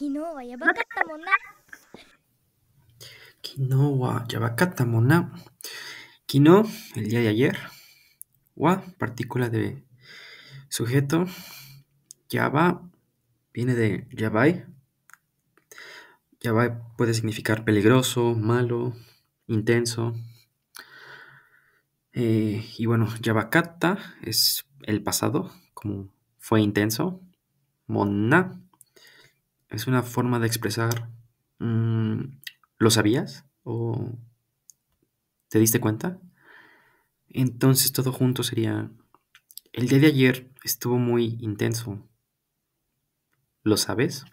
Quinoa, el día de ayer, wa, partícula de sujeto, yaba viene de yabai. Yabai puede significar peligroso, malo, intenso. Eh, y bueno, yabakata es el pasado, como fue intenso. Mona es una forma de expresar, mm, ¿lo sabías? ¿O te diste cuenta? Entonces todo junto sería, el día de ayer estuvo muy intenso. ¿Lo sabes?